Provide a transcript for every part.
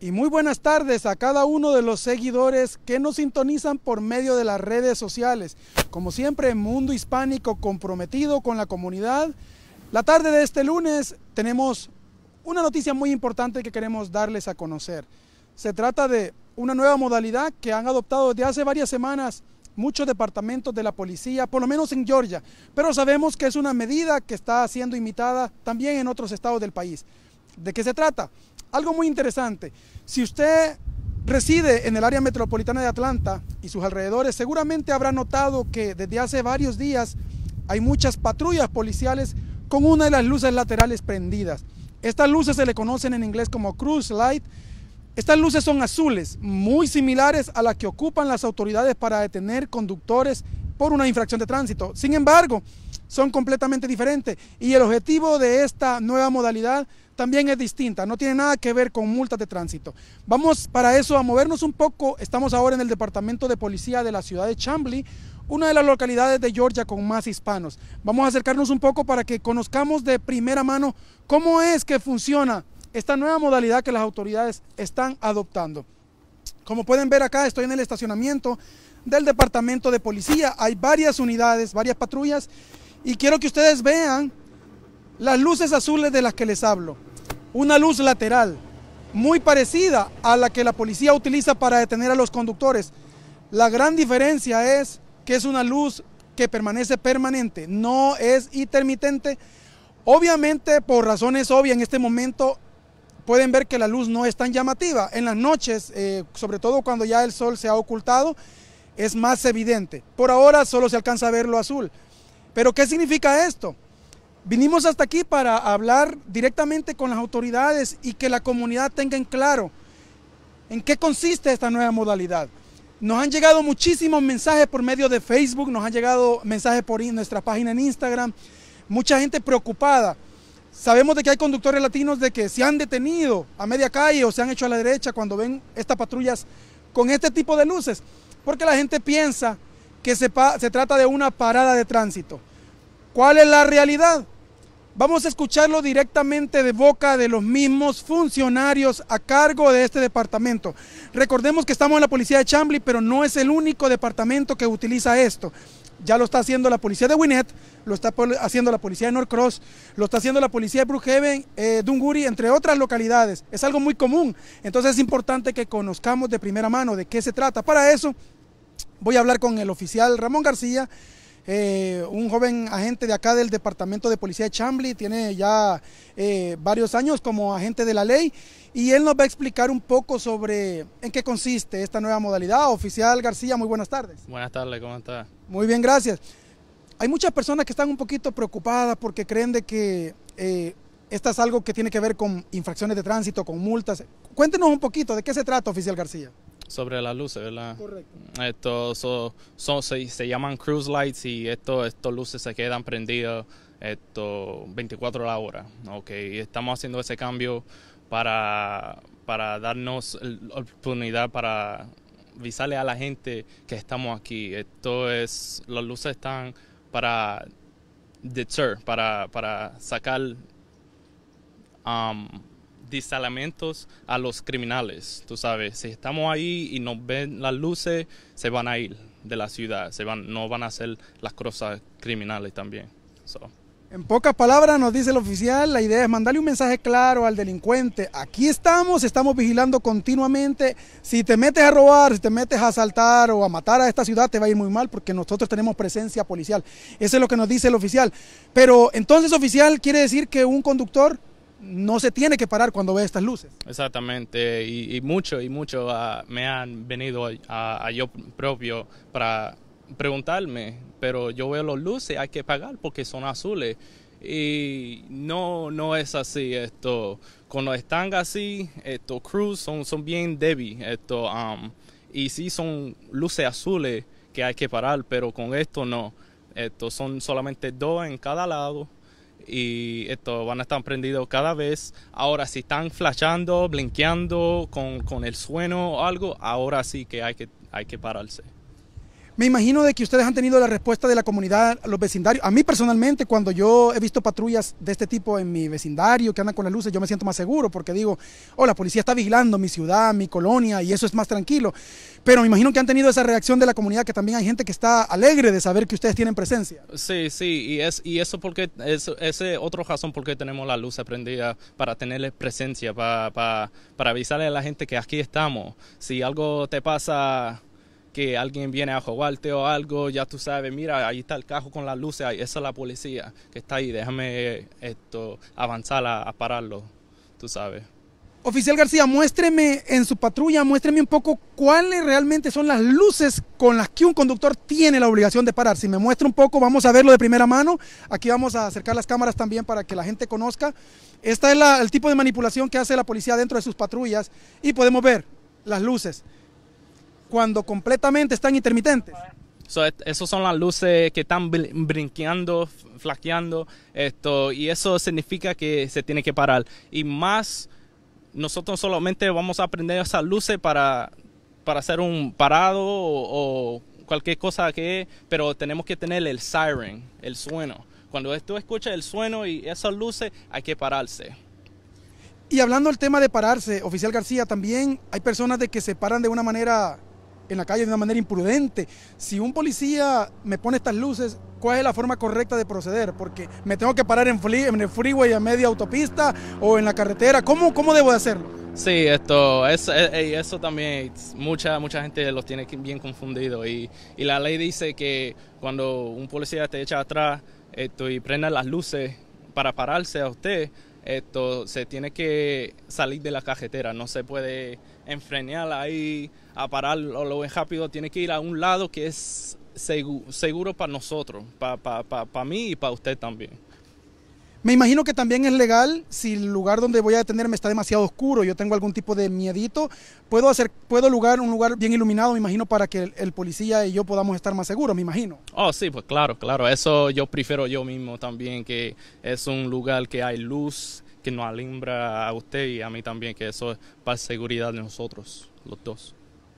Y muy buenas tardes a cada uno de los seguidores que nos sintonizan por medio de las redes sociales. Como siempre, Mundo Hispánico comprometido con la comunidad. La tarde de este lunes tenemos una noticia muy importante que queremos darles a conocer. Se trata de una nueva modalidad que han adoptado desde hace varias semanas muchos departamentos de la policía, por lo menos en Georgia, pero sabemos que es una medida que está siendo imitada también en otros estados del país. ¿De qué se trata? Algo muy interesante. Si usted reside en el área metropolitana de Atlanta y sus alrededores, seguramente habrá notado que desde hace varios días hay muchas patrullas policiales con una de las luces laterales prendidas. Estas luces se le conocen en inglés como cruise light. Estas luces son azules, muy similares a las que ocupan las autoridades para detener conductores por una infracción de tránsito. Sin embargo, son completamente diferentes y el objetivo de esta nueva modalidad también es distinta, no tiene nada que ver con multas de tránsito. Vamos para eso a movernos un poco, estamos ahora en el Departamento de Policía de la ciudad de Chambly, una de las localidades de Georgia con más hispanos. Vamos a acercarnos un poco para que conozcamos de primera mano cómo es que funciona esta nueva modalidad que las autoridades están adoptando. Como pueden ver acá, estoy en el estacionamiento del Departamento de Policía. Hay varias unidades, varias patrullas y quiero que ustedes vean las luces azules de las que les hablo. Una luz lateral, muy parecida a la que la policía utiliza para detener a los conductores. La gran diferencia es que es una luz que permanece permanente, no es intermitente. Obviamente, por razones obvias, en este momento pueden ver que la luz no es tan llamativa. En las noches, eh, sobre todo cuando ya el sol se ha ocultado, es más evidente. Por ahora solo se alcanza a ver lo azul. Pero ¿qué significa esto? Vinimos hasta aquí para hablar directamente con las autoridades y que la comunidad tenga en claro en qué consiste esta nueva modalidad. Nos han llegado muchísimos mensajes por medio de Facebook, nos han llegado mensajes por nuestra página en Instagram, mucha gente preocupada. Sabemos de que hay conductores latinos de que se han detenido a media calle o se han hecho a la derecha cuando ven estas patrullas con este tipo de luces, porque la gente piensa que se, trata de una parada de tránsito. ¿Cuál es la realidad? Vamos a escucharlo directamente de boca de los mismos funcionarios a cargo de este departamento. Recordemos que estamos en la policía de Chambly, pero no es el único departamento que utiliza esto. Ya lo está haciendo la policía de Winnet, lo está haciendo la policía de cross lo está haciendo la policía de Brookhaven, eh, Dunguri, entre otras localidades. Es algo muy común. Entonces es importante que conozcamos de primera mano de qué se trata. Para eso Voy a hablar con el oficial Ramón García, eh, un joven agente de acá del Departamento de Policía de Chambly, tiene ya eh, varios años como agente de la ley y él nos va a explicar un poco sobre en qué consiste esta nueva modalidad. Oficial García, muy buenas tardes. Buenas tardes, ¿cómo está? Muy bien, gracias. Hay muchas personas que están un poquito preocupadas porque creen de que esto eh, esta es algo que tiene que ver con infracciones de tránsito, con multas. Cuéntenos un poquito, ¿de qué se trata, oficial García? sobre las luces, ¿verdad? Correcto. Estos se, llaman cruise lights y esto, estos luces se quedan prendidas esto, 24 horas la hora. Okay. estamos haciendo ese cambio para, para darnos la oportunidad para avisarle a la gente que estamos aquí. Esto es, las luces están para deter, para, para sacar um, salamentos a los criminales, tú sabes. Si estamos ahí y nos ven las luces, se van a ir de la ciudad, se van, no van a hacer las cosas criminales también. En pocas palabras nos dice el oficial, la idea es mandarle un mensaje claro al delincuente. Aquí estamos, estamos vigilando continuamente. Si te metes a robar, si te metes a asaltar o a matar a esta ciudad, te va a ir muy mal porque nosotros tenemos presencia policial. Eso es lo que nos dice el oficial. Pero entonces oficial quiere decir que un conductor no se tiene que parar cuando ve estas luces. Exactamente, y, y mucho, y mucho ah, me han venido a, yo propio para preguntarme, pero yo veo las luces, hay que pagar porque son azules. Y no, no es así esto. Cuando están así, estos cruz son, son bien débiles. Esto, um, y sí son luces azules que hay que parar, pero con esto no. estos son solamente dos en cada lado y esto van a estar prendidos cada vez. Ahora si están flashando, blanqueando con, con el sueno o algo, ahora sí que hay que, hay que pararse. Me imagino de que ustedes han tenido la respuesta de la comunidad, los vecindarios. A mí personalmente, cuando yo he visto patrullas de este tipo en mi vecindario que andan con las luces, yo me siento más seguro porque digo, oh, la policía está vigilando mi ciudad, mi colonia y eso es más tranquilo. Pero me imagino que han tenido esa reacción de la comunidad, que también hay gente que está alegre de saber que ustedes tienen presencia. Sí, sí, y, eso porque es, otra razón por qué tenemos la luz prendida, para tenerle presencia, para avisarle a la gente que aquí estamos. Si algo te pasa que alguien viene a jugarte o algo, ya tú sabes, mira, ahí está el cajo con las luces, ahí, esa es la policía que está ahí, déjame esto avanzar a, pararlo, tú sabes. Oficial García, muéstreme en su patrulla, muéstreme un poco cuáles realmente son las luces con las que un conductor tiene la obligación de parar. Si me muestra un poco, vamos a verlo de primera mano. Aquí vamos a acercar las cámaras también para que la gente conozca. Este es el tipo de manipulación que hace la policía dentro de sus patrullas y podemos ver las luces cuando completamente están intermitentes. esas son las luces que están brinqueando, flaqueando, esto, y eso significa que se tiene que parar. Y más, nosotros solamente vamos a aprender esas luces para, para hacer un parado o, cualquier cosa que es, pero tenemos que tener el siren, el sueno. Cuando tú escuchas el sueno y esas luces, hay que pararse. Y hablando del tema de pararse, oficial García, también hay personas de que se paran de una manera en la calle de una manera imprudente. Si un policía me pone estas luces, ¿cuál es la forma correcta de proceder? Porque me tengo que parar en, el freeway a media autopista o en la carretera. ¿Cómo, cómo debo de hacerlo? Sí, esto, eso, eh, eso también, mucha, mucha gente los tiene bien confundido. y, la ley dice que cuando un policía te echa atrás esto, eh, y prenda las luces para pararse a usted, esto se tiene que salir de la cajetera, no se puede enfrenar ahí a o lo rápido, tiene que ir a un lado que es seguro, para nosotros, para mí y para usted también. Me imagino que también es legal si el lugar donde voy a detenerme está demasiado oscuro, yo tengo algún tipo de miedito, puedo hacer, puedo lugar un lugar bien iluminado, me imagino, para que el, policía y yo podamos estar más seguros, me imagino. Oh, sí, pues claro, claro, eso yo prefiero yo mismo también, que es un lugar que hay luz, que nos alumbra a usted y a mí también, que eso es para seguridad de nosotros, los dos.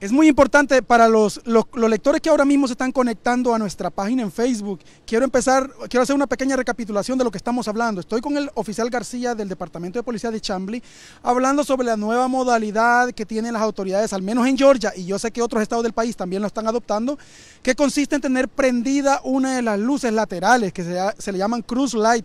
Es muy importante para los, lectores que ahora mismo se están conectando a nuestra página en Facebook. Quiero empezar, quiero hacer una pequeña recapitulación de lo que estamos hablando. Estoy con el oficial García del Departamento de Policía de Chambly hablando sobre la nueva modalidad que tienen las autoridades, al menos en Georgia, y yo sé que otros estados del país también lo están adoptando, que consiste en tener prendida una de las luces laterales, que se, se le llaman cruise light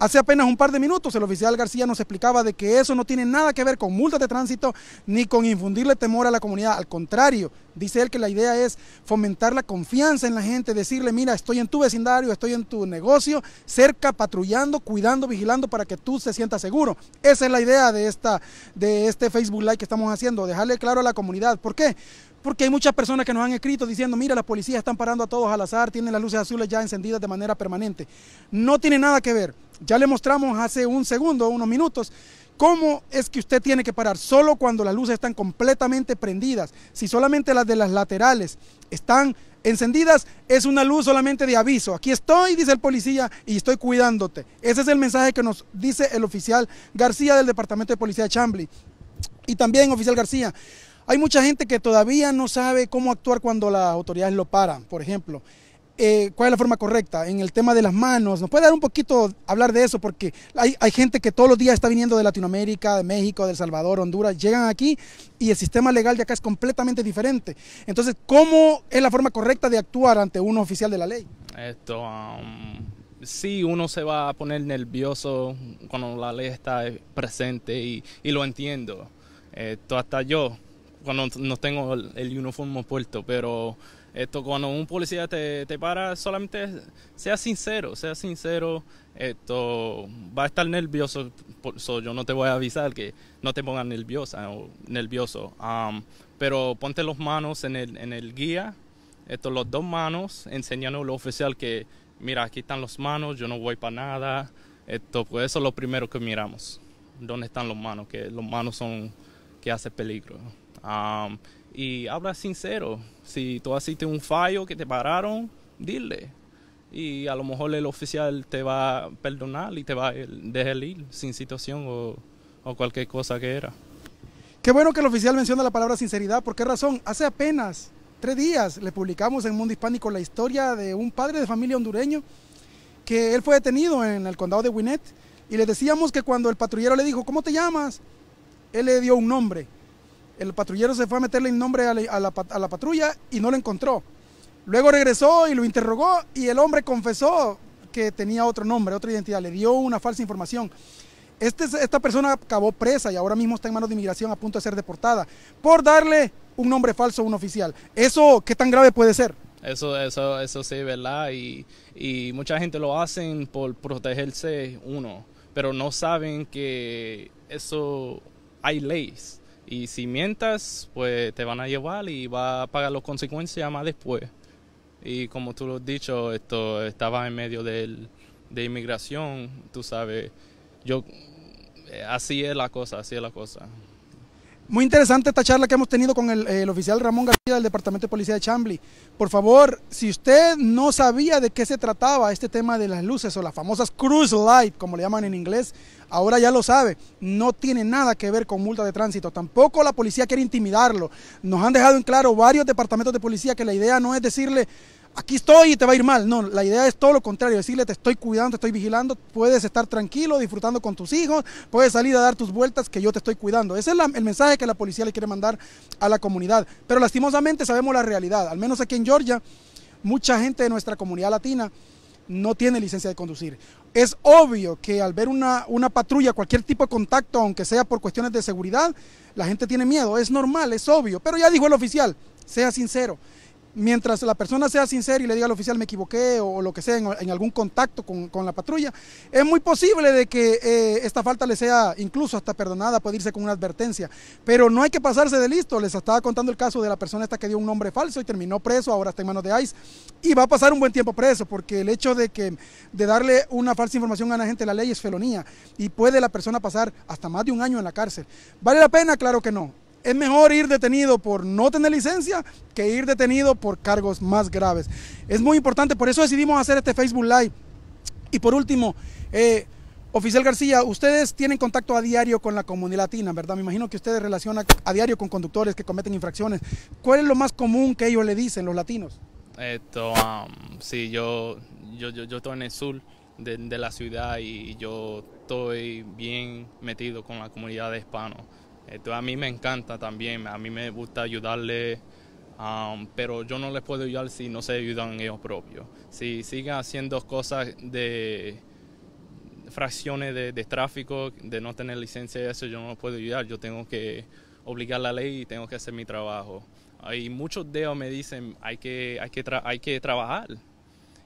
Hace apenas un par de minutos el oficial García nos explicaba de que eso no tiene nada que ver con multas de tránsito ni con infundirle temor a la comunidad. Al contrario, dice él que la idea es fomentar la confianza en la gente, decirle, mira, estoy en tu vecindario, estoy en tu negocio, cerca, patrullando, cuidando, vigilando para que tú se sientas seguro. Esa es la idea de, esta, de este Facebook Live que estamos haciendo, dejarle claro a la comunidad. ¿Por qué? Porque hay muchas personas que nos han escrito diciendo, mira, las policías están parando a todos al azar, tienen las luces azules ya encendidas de manera permanente. No tiene nada que ver. Ya le mostramos hace un segundo, unos minutos, ¿Cómo es que usted tiene que parar? Solo cuando las luces están completamente prendidas. Si solamente las de las laterales están encendidas, es una luz solamente de aviso. Aquí estoy, dice el policía, y estoy cuidándote. Ese es el mensaje que nos dice el oficial García del Departamento de Policía de Chambly. Y también, oficial García, hay mucha gente que todavía no sabe cómo actuar cuando las autoridades lo paran, por ejemplo. Eh, cuál es la forma correcta en el tema de las manos. ¿Nos puede dar un poquito hablar de eso? Porque hay, gente que todos los días está viniendo de Latinoamérica, de México, de El Salvador, Honduras, llegan aquí y el sistema legal de acá es completamente diferente. Entonces, ¿cómo es la forma correcta de actuar ante un oficial de la ley? Esto, um, sí, uno se va a poner nervioso cuando la ley está presente y, y lo entiendo. Esto hasta yo cuando no tengo el, uniforme puesto, pero esto cuando un policía te, te, para, solamente sea sincero, sea sincero, esto va a estar nervioso, yo no te voy a avisar que no te pongas nerviosa o nervioso, um, pero ponte las manos en el, en el guía, esto los dos manos, enseñando al oficial que mira, aquí están las manos, yo no voy para nada, esto, pues eso es lo primero que miramos, dónde están las manos, que los manos son que hace peligro. Um, y habla sincero. Si tú hiciste un fallo que te pararon, dile. Y a lo mejor el oficial te va a perdonar y te va a dejar ir sin situación o, o cualquier cosa que era. Qué bueno que el oficial menciona la palabra sinceridad. ¿Por qué razón? Hace apenas tres días le publicamos en Mundo Hispánico la historia de un padre de familia hondureño que él fue detenido en el condado de Winnet y le decíamos que cuando el patrullero le dijo, ¿cómo te llamas? Él le dio un nombre el patrullero se fue a meterle el nombre a la, patrulla y no lo encontró. Luego regresó y lo interrogó y el hombre confesó que tenía otro nombre, otra identidad, le dio una falsa información. Este esta persona acabó presa y ahora mismo está en manos de inmigración a punto de ser deportada por darle un nombre falso a un oficial. ¿Eso qué tan grave puede ser? Eso, eso, eso sí, ¿verdad? Y, y mucha gente lo hacen por protegerse uno, pero no saben que eso hay leyes y si mientas, pues te van a llevar y va a pagar las consecuencias más después. Y como tú lo has dicho, esto, estaba en medio de, de inmigración, tú sabes. Yo, eh, así es la cosa, así es la cosa. Muy interesante esta charla que hemos tenido con el, oficial Ramón García del Departamento de Policía de Chambly. Por favor, si usted no sabía de qué se trataba este tema de las luces o las famosas cruise light, como le llaman en inglés, ahora ya lo sabe. No tiene nada que ver con multa de tránsito. Tampoco la policía quiere intimidarlo. Nos han dejado en claro varios departamentos de policía que la idea no es decirle aquí estoy y te va a ir mal. No, la idea es todo lo contrario, decirle te estoy cuidando, te estoy vigilando, puedes estar tranquilo, disfrutando con tus hijos, puedes salir a dar tus vueltas que yo te estoy cuidando. Ese es el mensaje que la policía le quiere mandar a la comunidad. Pero lastimosamente sabemos la realidad, al menos aquí en Georgia, mucha gente de nuestra comunidad latina no tiene licencia de conducir. Es obvio que al ver una, patrulla, cualquier tipo de contacto, aunque sea por cuestiones de seguridad, la gente tiene miedo, es normal, es obvio, pero ya dijo el oficial, sea sincero mientras la persona sea sincera y le diga al oficial me equivoqué o, lo que sea en, algún contacto con, la patrulla, es muy posible de que eh, esta falta le sea incluso hasta perdonada, puede irse con una advertencia. Pero no hay que pasarse de listo. Les estaba contando el caso de la persona esta que dio un nombre falso y terminó preso, ahora está en manos de ICE y va a pasar un buen tiempo preso porque el hecho de que de darle una falsa información a la gente de la ley es felonía y puede la persona pasar hasta más de un año en la cárcel. ¿Vale la pena? Claro que no es mejor ir detenido por no tener licencia que ir detenido por cargos más graves. Es muy importante, por eso decidimos hacer este Facebook Live. Y por último, eh, oficial García, ustedes tienen contacto a diario con la comunidad latina, ¿verdad? Me imagino que ustedes relacionan a diario con conductores que cometen infracciones. ¿Cuál es lo más común que ellos le dicen, los latinos? Esto, um, sí, yo, yo, yo, estoy en el sur. De, de, la ciudad y yo estoy bien metido con la comunidad de hispanos a mí me encanta también, a mí me gusta ayudarle, um, pero yo no les puedo ayudar si no se ayudan ellos propios. Si siguen haciendo cosas de fracciones de, tráfico, de no tener licencia, eso yo no puedo ayudar, yo tengo que obligar la ley y tengo que hacer mi trabajo. hay muchos de ellos me dicen, hay que, hay que, hay que trabajar.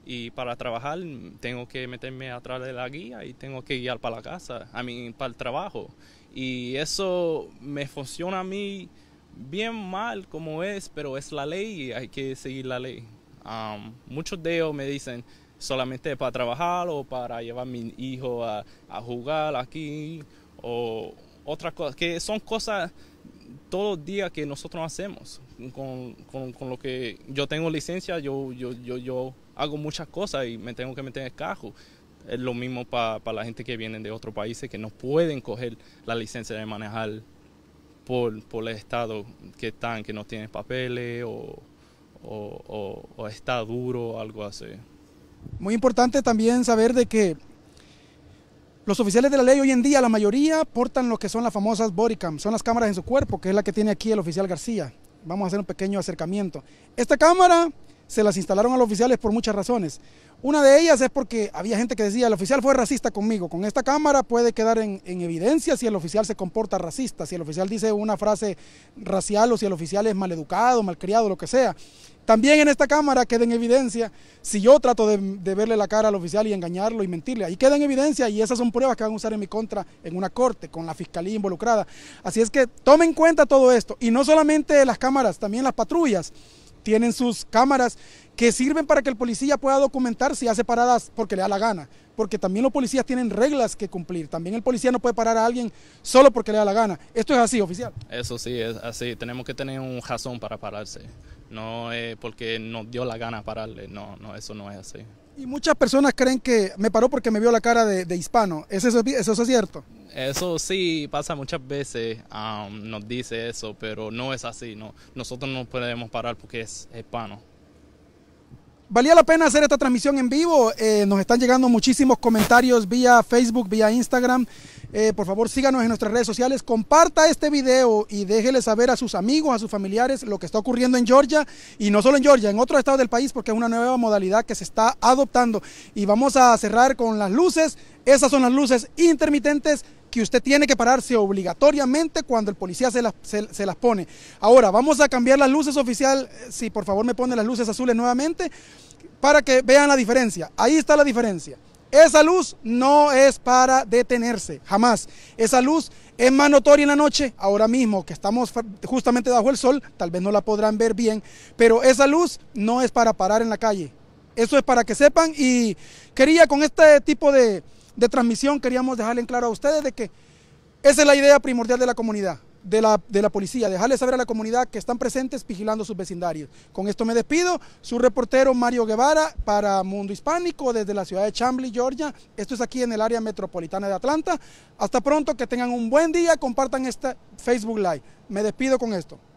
Y para trabajar tengo que meterme atrás de la guía y tengo que guiar para la casa, a mí para el trabajo. Y eso me funciona a mí bien mal como es, pero es la ley y hay que seguir la ley. Um, muchos de ellos me dicen solamente para trabajar o para llevar a mi hijo a, jugar aquí o otras cosas, que son cosas todos los días que nosotros hacemos. Con, con, lo que yo tengo licencia, yo, yo, yo, yo hago muchas cosas y me tengo que meter en el carro. Es lo mismo para la gente que viene de otros países que no pueden coger la licencia de manejar por, el estado que están, que no tienen papeles o, está duro o algo así. Muy importante también saber de que los oficiales de la ley hoy en día, la mayoría, portan lo que son las famosas bodycam, son las cámaras en su cuerpo, que es la que tiene aquí el oficial García. Vamos a hacer un pequeño acercamiento. Esta cámara se las instalaron a los oficiales por muchas razones. Una de ellas es porque había gente que decía, el oficial fue racista conmigo, con esta cámara puede quedar en, evidencia si el oficial se comporta racista, si el oficial dice una frase racial o si el oficial es maleducado, malcriado, lo que sea. También en esta cámara queda en evidencia si yo trato de, de verle la cara al oficial y engañarlo y mentirle. Ahí queda en evidencia y esas son pruebas que van a usar en mi contra en una corte con la fiscalía involucrada. Así es que tomen en cuenta todo esto y no solamente las cámaras, también las patrullas tienen sus cámaras que sirven para que el policía pueda documentar si hace paradas porque le da la gana, porque también los policías tienen reglas que cumplir, también el policía no puede parar a alguien solo porque le da la gana. Esto es así, oficial. Eso sí, es así, tenemos que tener un razón para pararse, no es porque nos dio la gana pararle, no, no, eso no es así. Y muchas personas creen que me paró porque me vio la cara de, hispano. eso, ¿Es cierto? Eso sí pasa muchas veces, nos dice eso, pero no es así. No, nosotros no podemos parar porque es hispano valía la pena hacer esta transmisión en vivo. Eh, nos están llegando muchísimos comentarios vía Facebook, vía Instagram. Eh, por favor, síganos en nuestras redes sociales, comparta este video y déjele saber a sus amigos, a sus familiares lo que está ocurriendo en Georgia y no solo en Georgia, en otros estados del país porque es una nueva modalidad que se está adoptando. Y vamos a cerrar con las luces. Esas son las luces intermitentes que usted tiene que pararse obligatoriamente cuando el policía se, las pone. Ahora, vamos a cambiar las luces oficial, eh, si por favor me pone las luces azules nuevamente, para que vean la diferencia. Ahí está la diferencia. Esa luz no es para detenerse, jamás. Esa luz es más notoria en la noche, ahora mismo que estamos justamente bajo el sol, tal vez no la podrán ver bien, pero esa luz no es para parar en la calle. Eso es para que sepan y quería con este tipo de, de transmisión queríamos dejarle en claro a ustedes de que esa es la idea primordial de la comunidad, de la, de la policía, dejarle saber a la comunidad que están presentes vigilando sus vecindarios. Con esto me despido, su reportero Mario Guevara para Mundo Hispánico desde la ciudad de Chambly, Georgia. Esto es aquí en el área metropolitana de Atlanta. Hasta pronto, que tengan un buen día, compartan este Facebook Live. Me despido con esto.